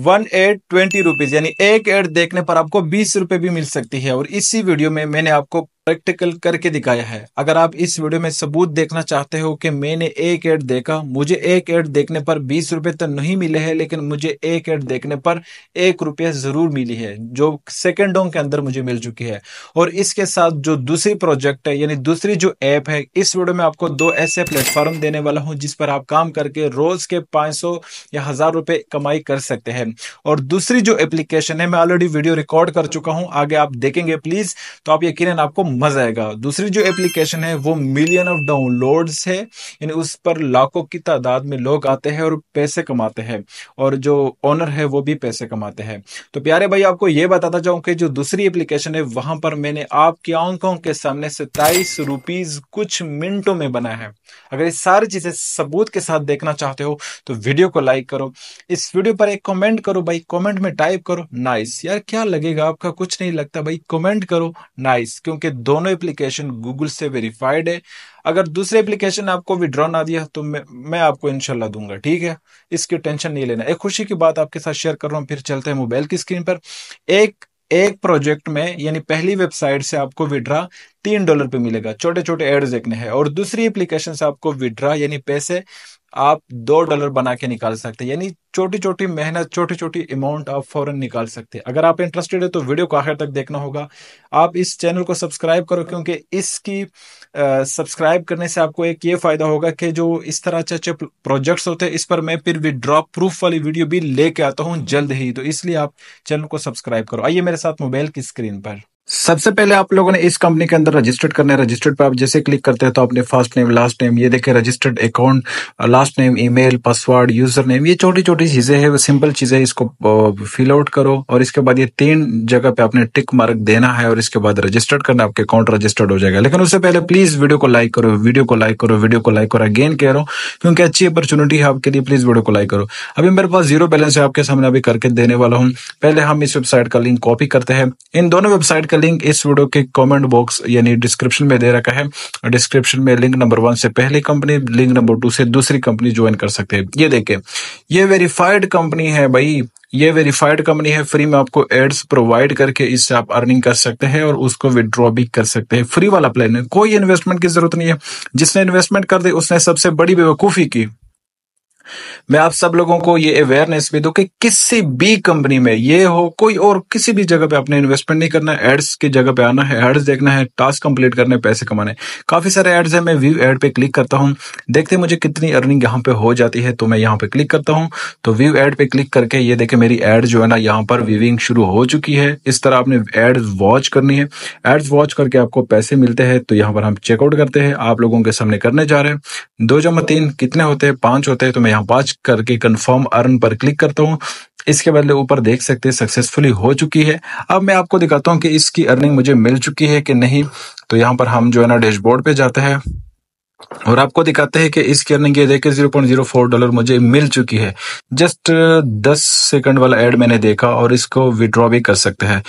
one add twenty rupees यानी एक add देखने पर आपको बीस रुपए भी मिल सकती है और इसी वीडियो में मैंने आपको प्रैक्टिकल करके दिखाया है अगर आप इस वीडियो में सबूत देखना चाहते हो कि मैंने एक एड देखा मुझे एक एड देखने पर बीस रुपए तो नहीं मिले हैं लेकिन मुझे एक एड देखने पर एक रुपया जरूर मिली है जो सेकेंडों के अंदर मुझे मिल चुकी है और इसके साथ जो दूसरी प्रोजेक्ट है यानी दूसरी जो ऐप है इस वीडियो में आपको दो ऐसे प्लेटफॉर्म देने वाला हूँ जिस पर आप काम करके रोज के पाँच या हजार रुपए कमाई कर सकते हैं और दूसरी जो एप्लीकेशन है मैं ऑलरेडी वीडियो रिकॉर्ड कर चुका हूँ आगे आप देखेंगे प्लीज तो आप यकीन आपको मजा आएगा दूसरी जो एप्लीकेशन है वो मिलियन ऑफ डाउनलोड्स है यानी उस पर लाखों की तादाद में लोग आते हैं और पैसे कमाते हैं और जो ऑनर है वो भी पैसे कमाते हैं तो प्यारे भाई आपको ये बताता चाहूँ कि जो दूसरी एप्लीकेशन है वहां पर मैंने आपकी आंखों के सामने सत्ताईस रुपीज कुछ मिनटों में बनाया है अगर ये सारी चीजें सबूत के साथ देखना चाहते हो तो वीडियो को लाइक करो इस वीडियो पर एक कमेंट करो भाई कमेंट में टाइप करो नाइस यार क्या लगेगा आपका कुछ नहीं लगता भाई कमेंट करो नाइस क्योंकि दोनों एप्लीकेशन गूगल से वेरीफाइड है अगर दूसरे एप्लीकेशन आपको विड्रॉ ना दिया तो मैं मैं आपको इनशाला दूंगा ठीक है इसकी टेंशन नहीं लेना एक खुशी की बात आपके साथ शेयर कर रहा हूँ फिर चलते हैं मोबाइल की स्क्रीन पर एक एक प्रोजेक्ट में यानी पहली वेबसाइट से आपको विड्रा तीन डॉलर पे मिलेगा छोटे छोटे एड्स देखने हैं और दूसरी एप्लीकेशन से आपको विड्रा यानी पैसे आप दो डॉलर बना के निकाल सकते हैं यानी छोटी छोटी मेहनत छोटी छोटी अमाउंट आप फॉरन निकाल सकते हैं अगर आप इंटरेस्टेड है तो वीडियो को आखिर तक देखना होगा आप इस चैनल को सब्सक्राइब करो क्योंकि इसकी सब्सक्राइब करने से आपको एक ये फायदा होगा कि जो इस तरह अच्छे अच्छे प्रोजेक्ट्स होते हैं इस पर मैं फिर विड्रॉ प्रूफ वाली वीडियो भी लेके आता हूँ जल्द ही तो इसलिए आप चैनल को सब्सक्राइब करो आइए मेरे साथ मोबाइल की स्क्रीन पर सबसे पहले आप लोगों ने इस कंपनी के अंदर रजिस्टर्ड करने रजिस्टर्ड पर आप जैसे क्लिक करते हैं तो आपने फर्स्ट नेम लास्ट नेम ये देखे registered account last name email password user name ये छोटी छोटी चीजें हैं सिंपल चीजें इसको फिल आउट करो और इसके बाद ये तीन जगह पे आपने टिक मार्क देना है और इसके बाद रजिस्टर्ड करना आपके अकाउंट रजिस्टर्ड हो जाएगा लेकिन उससे पहले प्लीज वीडियो को लाइक करो वीडियो को लाइक करो वीडियो को लाइक करो अगेन कह रहा हूँ क्योंकि अच्छी अपॉर्चुनिटी है आपके लिए प्लीज वीडियो को लाइक करो अभी मेरे पास जीरो बैलेंस है आपके सामने अभी करके देने वाला हूँ पहले हम इस वेबसाइट का लिंक कॉपी करते हैं इन दोनों वेबसाइट का लिंक इस वीडियो के कमेंट बॉक्स यानी डिस्क्रिप्शन में दे रखा है डिस्क्रिप्शन में लिंक नंबर वन से पहली कंपनी लिंक नंबर टू से दूसरी कंपनी ज्वाइन कर सकते हैं ये देखें ये वेरीफाइड कंपनी है भाई ये वेरीफाइड कंपनी है फ्री में आपको एड्स प्रोवाइड करके इससे आप अर्निंग कर सकते हैं और उसको विड्रॉ भी कर सकते हैं फ्री वाला प्लान है कोई इन्वेस्टमेंट की जरूरत नहीं है जिसने इन्वेस्टमेंट कर दी उसने सबसे बड़ी बेवकूफ़ी की मैं आप सब लोगों को ये अवेयरनेस भी दू कि किसी भी कंपनी में ये हो कोई और किसी भी जगह पे आपने इन्वेस्टमेंट नहीं करना है एड्स की जगह पे आना है एड्स देखना है टास्क कंप्लीट करने पैसे कमाने काफी सारे एड्स है मैं व्यू एड पे क्लिक करता हूँ देखते मुझे कितनी अर्निंग यहाँ पे हो जाती है तो मैं यहाँ पे क्लिक करता हूँ तो व्यू एड पे क्लिक करके ये देखे मेरी एड जो है ना यहाँ पर व्यूविंग शुरू हो चुकी है इस तरह आपने एड वॉच करनी है एड्स वॉच करके आपको पैसे मिलते हैं तो यहाँ पर हम चेकआउट करते हैं आप लोगों के सामने करने जा रहे हैं दो जमा तीन कितने होते हैं पांच होते हैं तो मैं वॉच करके कंफर्म अर्न पर क्लिक करता हूँ इसके बदले ऊपर देख सकते हैं सक्सेसफुली हो चुकी है अब मैं आपको दिखाता हूँ कि इसकी अर्निंग मुझे मिल चुकी है कि नहीं तो यहाँ पर हम जो है ना डैशबोर्ड पे जाते हैं और आपको दिखाते हैं कि इस अर्निंग ये देखे zero point zero four dollar मुझे मिल चुकी है जस्ट दस सेकंड वाला एड मैंने देखा और इसको विड्रॉ भी कर सकते हैं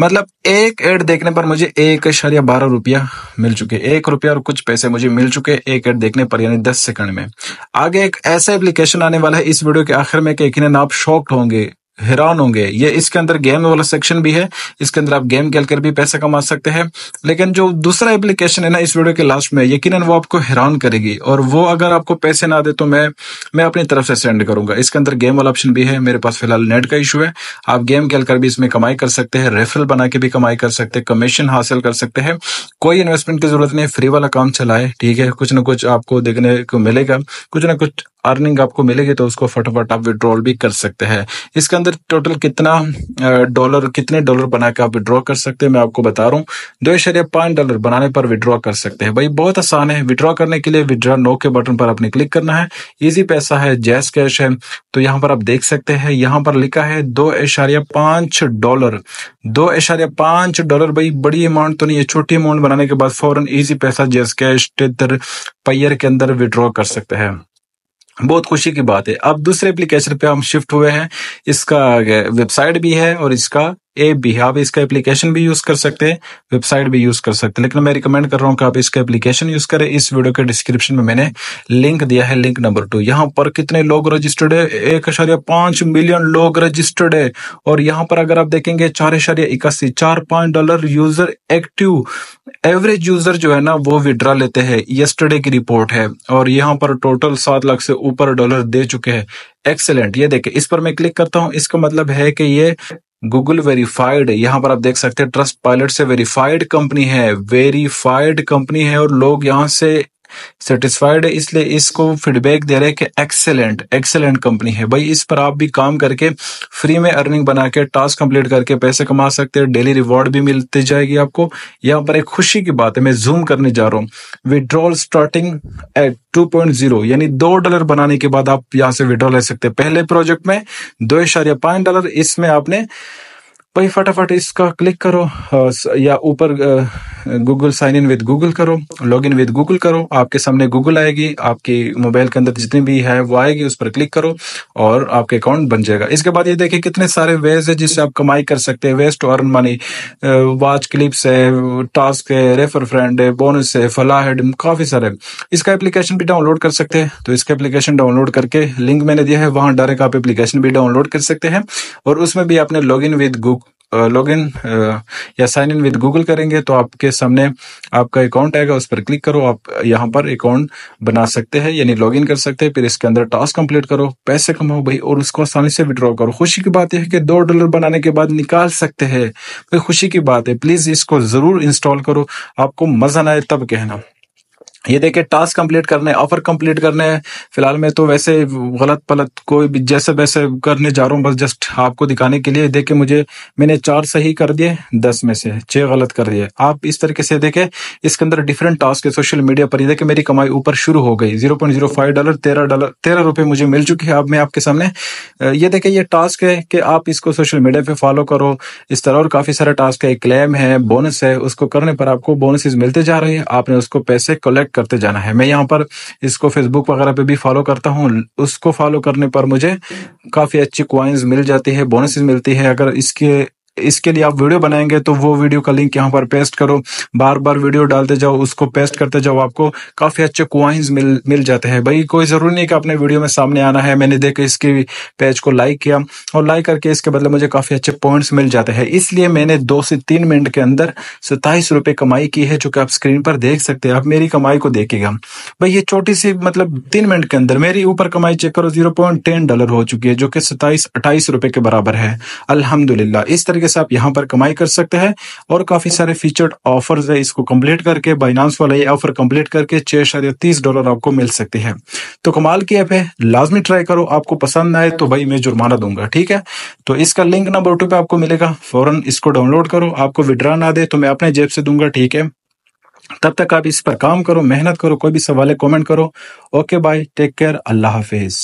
मतलब एक एड देखने पर मुझे एक इशारिया बारह रुपया मिल चुके एक रुपया और कुछ पैसे मुझे मिल चुके एक एड देखने पर यानी दस सेकंड में आगे एक ऐसा एप्लीकेशन आने वाला है इस वीडियो के आखिर में कि यकीन आप शॉक्ड होंगे हैरान होंगे ये इसके अंदर गेम वाला सेक्शन भी है इसके अंदर आप गेम खेल कर भी पैसा कमा सकते हैं लेकिन जो दूसरा एप्लीकेशन है ना इस वीडियो के लास्ट में यकीन वो आपको हैरान करेगी और वो अगर आपको पैसे ना दे तो मैं मैं अपनी तरफ से सेंड करूंगा इसके अंदर गेम वाला ऑप्शन भी है मेरे पास फिलहाल नेट का इशू है आप गेम खेल कर भी इसमें कमाई कर सकते हैं रेफरल बना के भी कमाई कर सकते हैं कमीशन हासिल कर सकते हैं कोई इन्वेस्टमेंट की जरूरत नहीं फ्री वाला काम चलाए ठीक है कुछ ना कुछ आपको देखने को मिलेगा कुछ ना कुछ अर्निंग आपको मिलेगी तो उसको फटाफट आप विड्रॉल भी कर सकते हैं इसके अंदर टोटल कितना डॉलर कितने डॉलर बना के आप विड्रॉ कर सकते हैं मैं आपको बता रहा हूँ दो इशारे पांच डॉलर बनाने पर विड्रॉ कर सकते हैं भाई बहुत आसान है विड्रॉ करने के लिए विड्रॉ नो के बटन पर आपने क्लिक करना है ईजी पैसा है जैस कैश है तो यहाँ पर आप देख सकते हैं यहाँ पर लिखा है दो एशारिया पांच डॉलर दो एशारिया पांच डॉलर भाई बड़ी अमाउंट तो नहीं है छोटी अमाउंट बनाने के बाद फौरन ईजी पैसा जैस कैश टेदर पैयर के अंदर विड्रॉ कर सकते हैं बहुत खुशी की बात है अब दूसरे एप्लीकेशन पे हम शिफ्ट हुए हैं इसका वेबसाइट भी है और इसका ए भी है आप इसका एप्लीकेशन भी यूज कर सकते हैं वेबसाइट भी यूज कर सकते हैं लेकिन मैं रिकमेंड कर रहा हूं कि आप इसका एप्लीकेशन यूज करें इस वीडियो के डिस्क्रिप्शन में मैंने लिंक दिया है लिंक नंबर टू यहां पर कितने लोग रजिस्टर्ड है एक अशार्य पांच मिलियन लोग रजिस्टर्ड है और यहां पर अगर आप देखेंगे चार अशार्य इक्यासी चार पांच dollar user active average user जो है ना वो विड्रा लेते हैं यस्टरडे की रिपोर्ट है और यहाँ पर टोटल सात लाख से ऊपर डॉलर दे चुके हैं एक्सेलेंट ये देखे इस पर मैं क्लिक करता हूँ इसका मतलब है कि ये गूगल वेरीफाइड यहाँ पर आप देख सकते हैं ट्रस्ट पायलट से वेरीफाइड कंपनी है वेरीफाइड कंपनी है और लोग यहाँ से सेटिस्फाइड है इसलिए इसको फीडबैक दे रहे हैं कि एक्सेलेंट एक्सेलेंट कंपनी है भाई इस पर आप भी काम करके फ्री में अर्निंग बना के टास्क कंप्लीट करके पैसे कमा सकते हैं डेली रिवॉर्ड भी मिलती जाएगी आपको यहाँ पर एक खुशी की बात है मैं जूम करने जा रहा हूँ विड्रॉल स्टार्टिंग एट 2.0 यानी दो डॉलर बनाने के बाद आप यहाँ से विड्रॉ ले सकते हैं पहले प्रोजेक्ट में दो इशारिया पाँच डॉलर इसमें आपने भाई फटाफट इसका क्लिक करो या ऊपर Google sign in with Google करो लॉग इन विद गूगल करो आपके सामने गूगल आएगी आपके मोबाइल के अंदर जितनी भी है वो आएगी उस पर क्लिक करो और आपके अकाउंट बन जाएगा इसके बाद ये देखिए कितने सारे वेज है जिससे आप कमाई कर सकते हैं west earn money watch clips है टास्क है रेफर फ्रेंड है बोनस है फलाह है काफी सारे इसका एप्लीकेशन भी डाउनलोड कर सकते हैं तो इसका एप्लीकेशन डाउनलोड करके लिंक मैंने दिया है वहां डायरेक्ट आप एप्लीकेशन भी डाउनलोड कर सकते हैं और उसमें भी आपने log in with Google log in या साइन इन विद गूगल करेंगे तो आपके सामने आपका अकाउंट आएगा उस पर क्लिक करो आप यहाँ पर अकाउंट बना सकते हैं यानी लॉग इन कर सकते हैं फिर इसके अंदर टास्क कंप्लीट करो पैसे कमाओ भाई और उसको आसानी से विड्रॉ करो खुशी की बात यह है कि दो डॉलर बनाने के बाद निकाल सकते हैं भाई खुशी की बात है प्लीज इसको जरूर इंस्टॉल करो आपको मजा ना आए तब कहना ये देखे टास्क कंप्लीट करने ऑफर कंप्लीट करने फिलहाल मैं तो वैसे गलत पलत कोई भी जैसे वैसे करने जा रहा हूँ बस जस्ट आपको दिखाने के लिए देखे मुझे मैंने चार सही कर दिए दस में से छह गलत कर दिए आप इस तरीके से देखें इसके अंदर डिफरेंट टास्क है सोशल मीडिया पर ये देखें मेरी कमाई ऊपर शुरू हो गई zero point zero five dollar तेरह डॉलर तेरह रुपये मुझे मिल चुकी है अब मैं आपके सामने ये देखें ये टास्क है कि आप इसको सोशल मीडिया पर फॉलो करो इस तरह और काफ़ी सारे टास्क है क्लेम है बोनस है उसको करने पर आपको बोनसेज मिलते जा रहे हैं आपने उसको पैसे कलेक्ट करते जाना है मैं यहाँ पर इसको फेसबुक वगैरह पे भी फॉलो करता हूँ उसको फॉलो करने पर मुझे काफ़ी अच्छी क्वाइंस मिल जाती है बोनसेस मिलती है अगर इसके इसके लिए आप वीडियो बनाएंगे तो वो वीडियो का लिंक यहाँ पर पेस्ट करो बार बार वीडियो डालते जाओ उसको पेस्ट करते जाओ आपको काफ़ी अच्छे क्वाइंस मिल मिल जाते हैं भाई कोई ज़रूरी नहीं कि आपने वीडियो में सामने आना है मैंने देखा इसकी पेज को लाइक किया और लाइक करके इसके बदले मुझे काफ़ी अच्छे पॉइंट्स मिल जाते हैं इसलिए मैंने दो से तीन मिनट के अंदर सत्ताईस रुपए कमाई की है जो कि आप स्क्रीन पर देख सकते हैं आप मेरी कमाई को देखेगा भाई ये छोटी सी मतलब तीन मिनट के अंदर मेरी ऊपर कमाई चेक करो जीरो डॉलर हो चुकी है जो कि सत्ताईस अट्ठाईस रुपए के बराबर है अलहमदुल्ला इस तरीके तरीके से आप यहाँ पर कमाई कर सकते हैं और काफी सारे फीचर्ड ऑफर्स है इसको कंप्लीट करके बाइनांस वाला ये ऑफर कंप्लीट करके छह शायद तीस डॉलर आपको मिल सकते हैं तो कमाल की ऐप है लाजमी ट्राई करो आपको पसंद आए तो भाई मैं जुर्माना दूंगा ठीक है तो इसका लिंक नंबर टू पे आपको मिलेगा फौरन इसको डाउनलोड करो आपको विड्रा ना दे तो मैं अपने जेब से दूंगा ठीक है तब तक आप इस पर काम करो मेहनत करो कोई भी सवाल है कमेंट करो ओके बाय टेक केयर अल्लाह हाफिज़